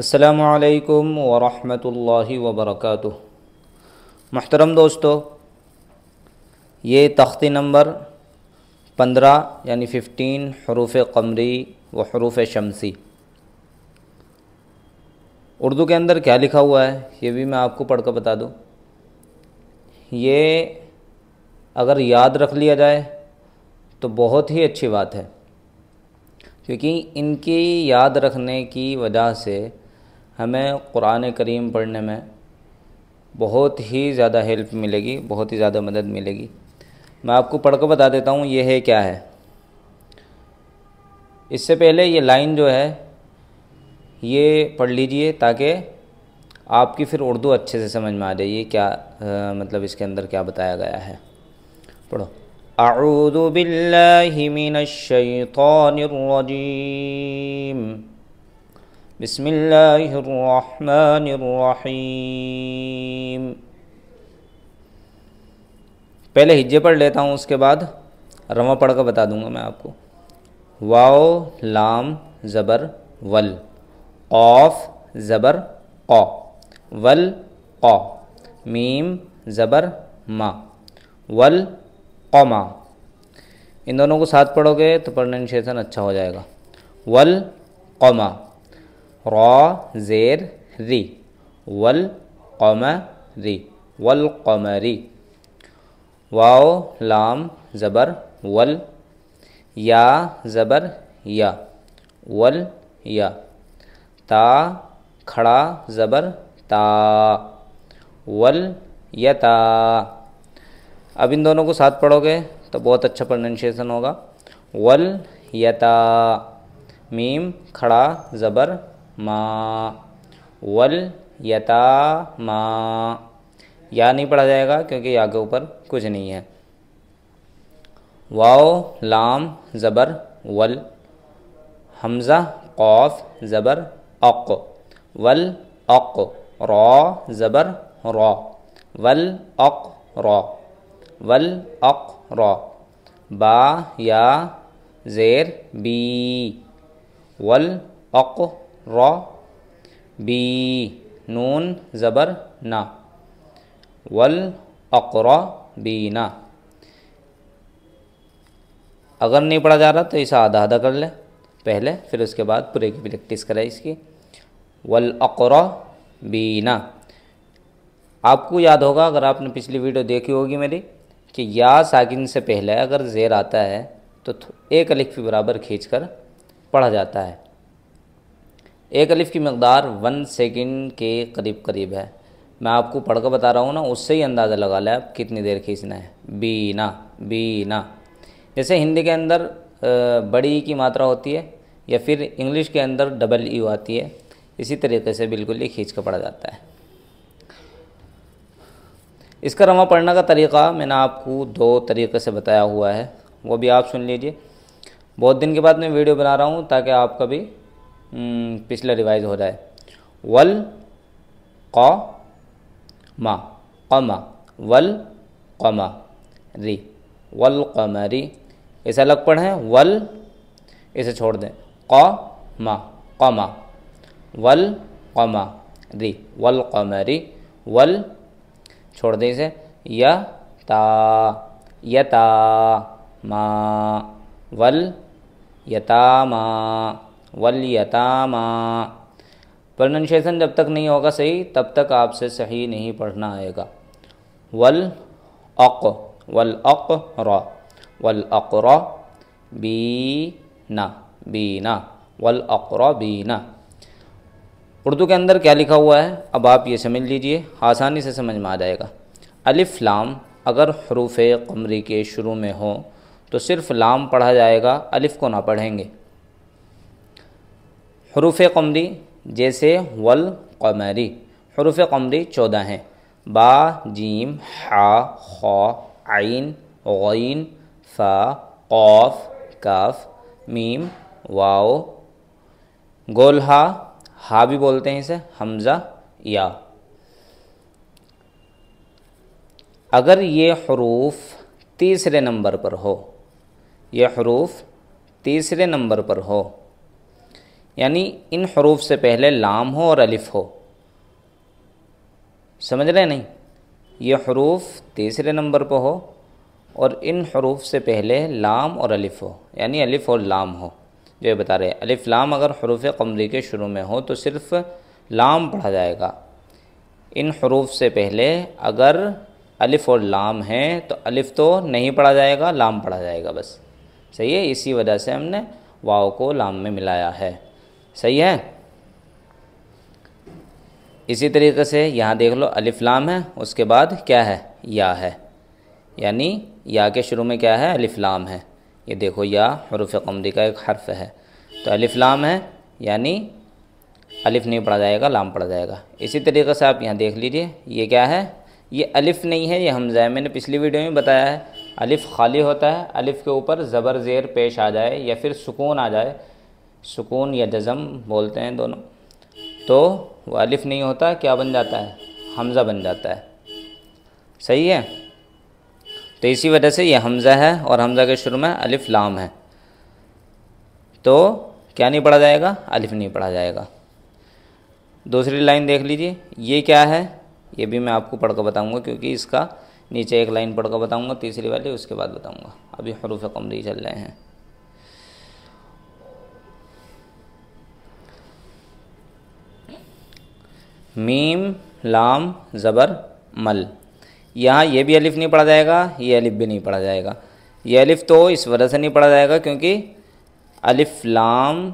असलकम वरहमल वबरक महतरम दोस्तों ये तख्ती नंबर पंद्रह यानी फ़िफ्टीन हरूफ कमरी व हरूफ शमसी उर्दू के अंदर क्या लिखा हुआ है ये भी मैं आपको पढ़ कर बता दूँ ये अगर याद रख लिया जाए तो बहुत ही अच्छी बात है क्योंकि इनकी याद रखने की वजह से हमें कुरान करीम पढ़ने में बहुत ही ज़्यादा हेल्प मिलेगी बहुत ही ज़्यादा मदद मिलेगी मैं आपको पढ़ कर बता देता हूँ ये है क्या है इससे पहले ये लाइन जो है ये पढ़ लीजिए ताकि आपकी फिर उर्दू अच्छे से समझ में आ जाइए क्या आ, मतलब इसके अंदर क्या बताया गया है पढ़ो अऊदबिल्लिमिनशैतरजीम بسم الله الرحمن الرحيم पहले हिज्जे पढ़ लेता हूँ उसके बाद रवा पढ़ कर बता दूंगा मैं आपको वाओ लाम ज़बर वल ऑफ ज़बर ओ वल ओ मीम ज़बर मा वल कौमा इन दोनों को साथ पढ़ोगे तो प्रनाउंसिएशन अच्छा हो जाएगा वल कौमा रेर जेर री वल री वल री वाओ लाम ज़बर वल या ज़बर या वल या ता खड़ा ज़बर ता वल यता अब इन दोनों को साथ पढ़ोगे तो बहुत अच्छा प्रोनाशिएशन होगा वल यता मीम खड़ा ज़बर मा वल यता मा या नहीं पढ़ा जाएगा क्योंकि या के ऊपर कुछ नहीं है वाओ लाम ज़बर वल हमज़ा कौफ ज़बर अक वल अक रॉ ज़बर रॉ वल अक रॉ वल अक रॉ बा या ज़ेर बी वल अक रॉ बी नून ज़बर ना वल अकरा बीना अगर नहीं पढ़ा जा रहा तो इसे आधा आधा कर ले पहले फिर उसके बाद पूरे की प्रैक्टिस करें इसकी वल अकरा बीना आपको याद होगा अगर आपने पिछली वीडियो देखी होगी मेरी कि या साकिन से पहले अगर ज़ेर आता है तो एक अलिफ के बराबर खींच कर पढ़ा जाता है एक अलिफ़ की मकदार वन सेकेंड के करीब करीब है मैं आपको पढ़ कर बता रहा हूँ ना उससे ही अंदाज़ा लगा लें आप कितनी देर खींचना है बीना बीना जैसे हिंदी के अंदर बड़ी ई की मात्रा होती है या फिर इंग्लिश के अंदर डबल ई आती है इसी तरीके से बिल्कुल ही खींच कर पड़ा जाता है इसका रवा पढ़ने का तरीका मैंने आपको दो तरीके से बताया हुआ है वो भी आप सुन लीजिए बहुत दिन के बाद मैं वीडियो बना रहा हूँ ताकि आपका भी हम्म, पिछला रिवाइज हो रहा है वल क मा कमा वल कमा री वल कमरी इसे अलग पढ़ें वल इसे छोड़ दें क मा कमा वल कमा री वल कमरी वल छोड़ दें इसे य ता यता मा वल यता मा वलयतामा प्रोनाउंशिएशन जब तक नहीं होगा सही तब तक आपसे सही नहीं पढ़ना आएगा वल अक वल अक र वल रीना बीना वल अकर बीना उर्दू के अंदर क्या लिखा हुआ है अब आप ये समझ लीजिए आसानी से समझ में आ जाएगा अलिफ लाम अगर हरूफ कमरी के शुरू में हो तो सिर्फ लाम पढ़ा जाएगा अलिफ को ना पढ़ेंगे हरूफ कमरी जैसे वल कमरी हरूफ कमरी चौदह हैं बा जीम हा खा आइन गैन फ़ा कौफ काफ मीम वाओ गोल हा भी बोलते हैं इसे हमज़ा या अगर ये हरूफ तीसरे नंबर पर हो ये हरूफ तीसरे नंबर पर हो यानी इन हरूफ से पहले लाम हो और अलिफ हो समझ रहे नहीं ये हरूफ तीसरे नंबर पर हो और इन हरूफ से पहले लाम और अलिफ हो यानी अलिफ और लाम हो जो ये बता रहे हैं अलिफ लाम अगर हरूफ कमरी के शुरू में हो तो सिर्फ़ लाम पढ़ा जाएगा इन हरूफ से पहले अगर अलिफ और लाम हैं तो अलिफ तो नहीं पढ़ा जाएगा लाम पढ़ा जाएगा बस सही है इसी वजह से हमने वाओ को लाम में मिलाया है सही है इसी तरीके से यहाँ देख लो अलिफ्लाम है उसके बाद क्या है या है यानी या के शुरू में क्या है अलिफ्लाम है ये देखो या हरूफ कमदी का एक हर्फ है तो अलिफ्लाम है यानी अलिफ नहीं पढ़ा जाएगा लाम पढ़ा जाएगा इसी तरीके से आप यहाँ देख लीजिए ये क्या है ये अलिफ नहीं है ये हमज़ा है मैंने पिछली वीडियो में बताया है अलिफ खाली होता है अलिफ के ऊपर ज़बर ज़ेर पेश आ जाए या फिर सुकून आ जाए सुकून या जज़म बोलते हैं दोनों तो वो अलिफ नहीं होता क्या बन जाता है हमज़ा बन जाता है सही है तो इसी वजह से ये हमज़ा है और हमज़ा के शुरू में अलिफ लाम है तो क्या नहीं पढ़ा जाएगा अलिफ नहीं पढ़ा जाएगा दूसरी लाइन देख लीजिए ये क्या है ये भी मैं आपको पढ़ कर बताऊँगा क्योंकि इसका नीचे एक लाइन पढ़ कर बताऊँगा तीसरी वाली उसके बाद बताऊँगा अभी हरूफ कमरी चल रहे हैं मीम लाम ज़बर मल यहाँ ये भी अलिफ नहीं पढ़ा जाएगा ये अलिफ भी नहीं पढ़ा जाएगा ये अलिफ तो इस वजह से नहीं पढ़ा जाएगा क्योंकि अलिफ लाम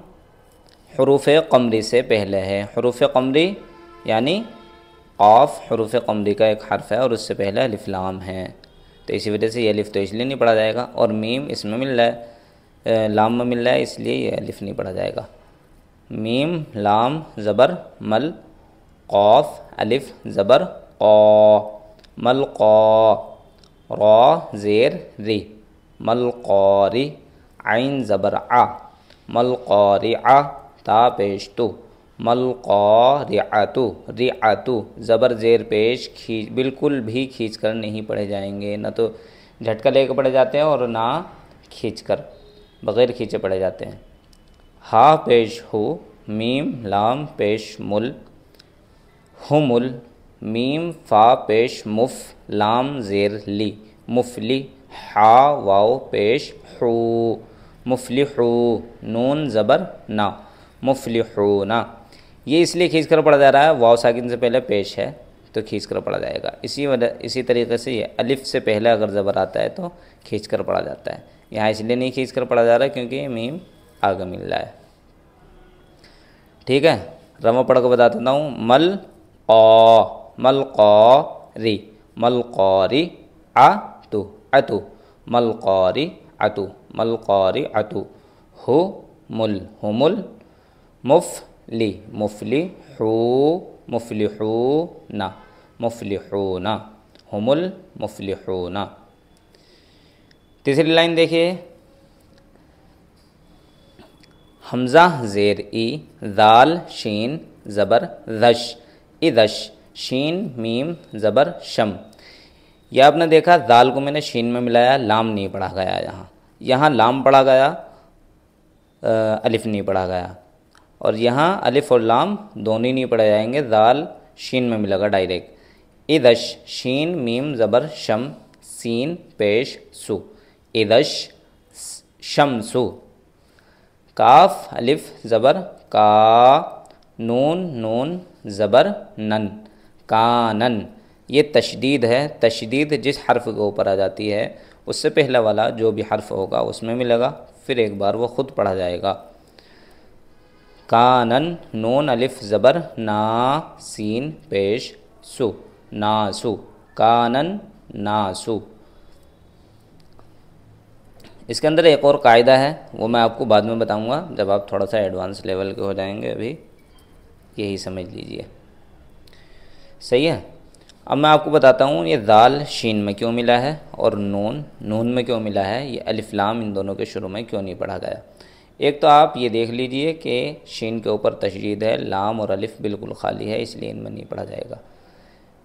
हरूफ कमरी से पहले है हरूफ कमरी यानी ऑफ हरूफ कमरी का एक हर्फ है और उससे पहले अलिफ लाम है तो इसी वजह से ये अलिफ तो इसलिए नहीं पढ़ा जाएगा और मीम इसमें मिल रहा है लाम में मिल रहा है इसलिए ये अलिफ नहीं पढ़ा जाएगा मीम लाम ज़बर मल कौफ अलिफ ज़बर कौ मल कौ रौ ज़ेर री मल कौरी आइन ज़बर आ मल कौरी आ ता पेश तो मल कौरियातु रियातु ज़बर ज़ेर पेश खींच बिल्कुल भी खींच कर नहीं पढ़े जाएंगे ना तो झटका लेकर पढ़े जाते हैं और ना खींच कर बग़ैर खींचे पढ़े जाते हैं हा पेश हो मीम लाम पेश मुल हमुल मीम फ़ा पेश मुफ लाम ज़ेर ली मुफली हा वाओ पेश हु मुफली हू नून ज़बर ना मुफली हू ना ये इसलिए खींच कर पढ़ा जा रहा है वाओ साकिन से पहले पेश है तो खींच कर पढ़ा जाएगा इसी वजह इसी तरीके से ये अलिफ से पहले अगर ज़बर आता है तो खींच कर पढ़ा जाता है यहाँ इसलिए नहीं खींच कर पढ़ा जा रहा क्योंकि मीम आगे मिल रहा है ठीक है रवा पढ़ कर बताता हूँ मल قا ما القاري ما القارعة عتو ما القارعة ما القارعة هم هم المفلي مفلحو مفلحون مفلحون هم المفلحون तीसरी लाइन देखिए हमजा जेर ई ذال शीन زبر ذش इदश शीन मीम ज़बर शम यह आपने देखा दाल को मैंने शीन में मिलाया लाम नहीं पढ़ा गया यहाँ यहाँ लाम पढ़ा गया अलिफ नहीं पढ़ा गया और यहाँ अलिफ और लाम दोनों ही नहीं पढ़े जाएंगे दाल शीन में मिलेगा डायरेक्ट इदश शीन मीम ज़बर शम सीन पेश सु इदश शम सु काफ अलिफ ज़बर का नून नून ज़बर नन कानन ये तशदीद है तशदीद जिस हर्फ के ऊपर आ जाती है उससे पहला वाला जो भी हर्फ होगा उसमें भी लगा फिर एक बार वो ख़ुद पढ़ा जाएगा कानन नून अलिफ ज़बर ना सीन पेश सु नासु कानन नासु इसके अंदर एक और कायदा है वो मैं आपको बाद में बताऊंगा जब आप थोड़ा सा एडवांस लेवल के हो जाएंगे अभी यही समझ लीजिए सही है अब मैं आपको बताता हूँ ये दाल शीन में क्यों मिला है और नून नून में क्यों मिला है ये अलिफ्लाम इन दोनों के शुरू में क्यों नहीं पढ़ा गया एक तो आप ये देख लीजिए कि शीन के ऊपर तशरीद है लाम और अलिफ़ बिल्कुल खाली है इसलिए इनमें नहीं पढ़ा जाएगा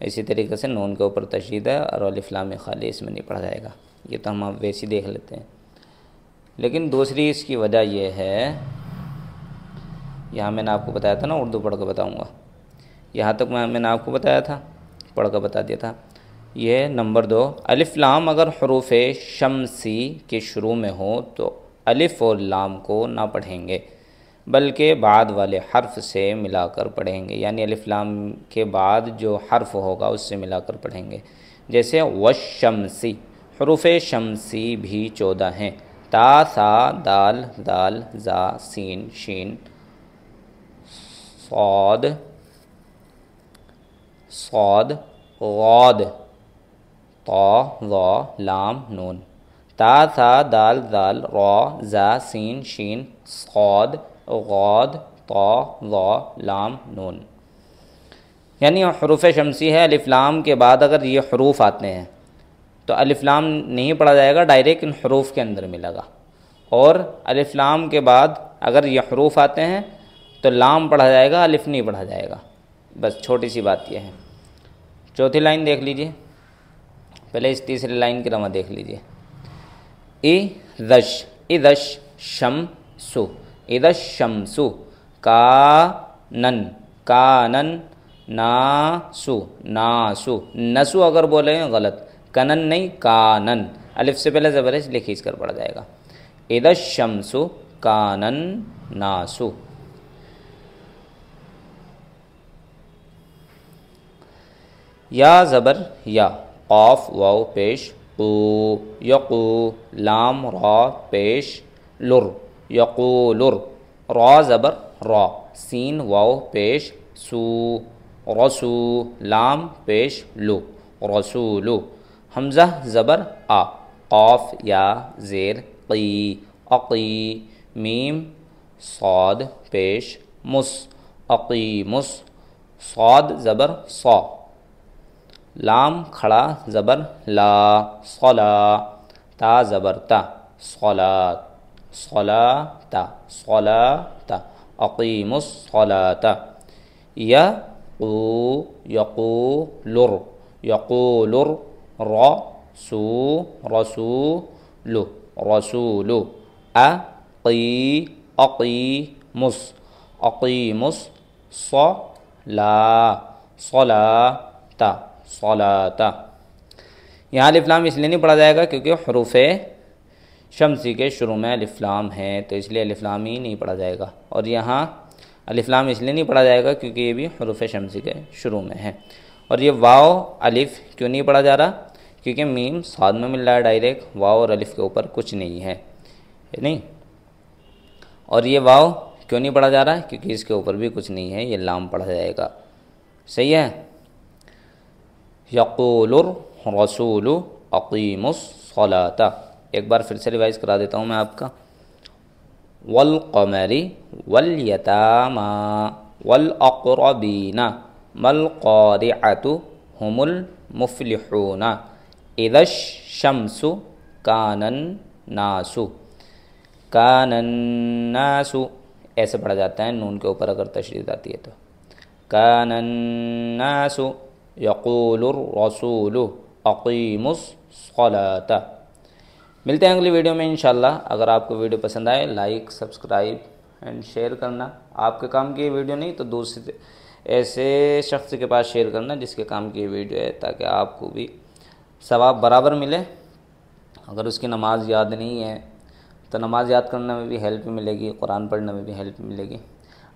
इसी तरीके से नून के ऊपर तशरीद है और अलिफ्लाम खाली इसमें नहीं पढ़ा जाएगा ये तो हम आप वैसे देख लेते हैं लेकिन दूसरी इसकी वजह यह है यहाँ मैंने आपको बताया था ना उर्दू पढ़ कर बताऊँगा यहाँ तक मैं मैंने आपको बताया था पढ़ कर बता दिया था ये नंबर दो अलिफ़ लाम अगर हरूफ शमसी के शुरू में हो तो अलिफ़ और लाम को ना पढ़ेंगे बल्कि बाद वाले हर्फ से मिलाकर पढ़ेंगे यानी अलिफ़ लाम के बाद जो हर्फ होगा उससे मिलाकर पढ़ेंगे जैसे व शमसी हरूफ शमसी भी चौदह हैं ता सा दाल दाल जा सीन शीन सौद सौद गौद तो गौ लाम नून ता था दाल दाल रौ जा सीन शीन सौद गौद तो गौ लाम नून यानी हरूफ शमसी है अलिफ्लाम के बाद अगर ये हरूफ आते हैं तो अलिफ्लाम नहीं पढ़ा जाएगा डायरेक्ट इन हरूफ के अंदर मिलेगा और अलिफ्लाम के बाद अगर ये हरूफ आते हैं तो लाम पढ़ा जाएगा अलिफ नहीं पढ़ा जाएगा बस छोटी सी बात यह है चौथी लाइन देख लीजिए पहले इस तीसरी लाइन की रवा देख लीजिए ई दश इ शम सु इदश सु का नन का नन नासु नासु नसु अगर बोले गलत कनन नहीं कानन अलिफ से पहले ज़बरदस्त लिखीज कर पड़ जाएगा इदश शमसु कानन नासु या ज़बर या क़ाफ वाव पेश ऊ यू लाम रा पेश लुर यू लुर रा ज़बर रा सीन वाव पेश सू रसू लाम पेश लू रसूलू हमज़ा ज़बर आ قاف يا زير قي أقي ميم صاد بيش مس أقي مس صاد زبر صا लाम खड़ा ज़बर ला सला ता ज़बर ता सलात सलात सलात अकीमुसलात यू यकूलुर यकूलुर रसू रसूलु रसूलु अकी अकीमुस अकीमुस सला सलाता सलाता यहाँ अलिफ्लाम इसलिए नहीं पढ़ा जाएगा क्योंकि हरूफ शमसी के शुरू में अलिफ्लाम है तो इसलिए अलिफ्लाम ही नहीं पढ़ा जाएगा और यहाँ अलिफ्लाम इसलिए नहीं पढ़ा जाएगा क्योंकि ये भी हरूफ शमसी के शुरू में है और ये वाओ अलिफ क्यों नहीं पढ़ा जा रहा क्योंकि मीम साद में मिल रहा है डायरेक्ट वाओ और अलिफ के ऊपर कुछ नहीं है नहीं और ये वाव क्यों नहीं पढ़ा जा रहा क्योंकि इसके ऊपर भी कुछ नहीं है ये लाम पढ़ा जाएगा सही है यक़ुलर रसूल अकीमसलाता एक बार फिर से रिवाइज करा देता हूँ मैं आपका वल कमरी वल यतामा वल अक़रबीना मल क़ारिअतु हुमुल मुफलिहूना इदश शमसु कानन नासु कानन नासु ऐसे पढ़ा जाता है नून के ऊपर अगर तशरीद आती है तो कानन नासु यकूलरसूल अकीमसलाता मिलते हैं अगली वीडियो में इंशाल्लाह अगर आपको वीडियो पसंद आए लाइक सब्सक्राइब एंड शेयर करना आपके काम की वीडियो नहीं तो दूसरे ऐसे शख्स के पास शेयर करना जिसके काम की वीडियो है ताकि आपको भी सवाब बराबर मिले अगर उसकी नमाज़ याद नहीं है तो नमाज़ याद करने में भी हेल्प मिलेगी कुरान पढ़ने में भी हेल्प मिलेगी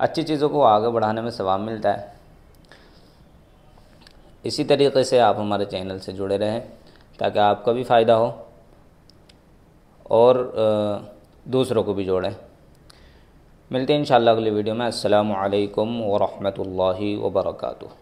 अच्छी चीज़ों को आगे बढ़ाने में सवाब मिलता है इसी तरीके से आप हमारे चैनल से जुड़े रहें ताकि आपका भी फ़ायदा हो और दूसरों को भी जोड़ें मिलते हैं इन अगली वीडियो में अल्लाम वरहमल वर्का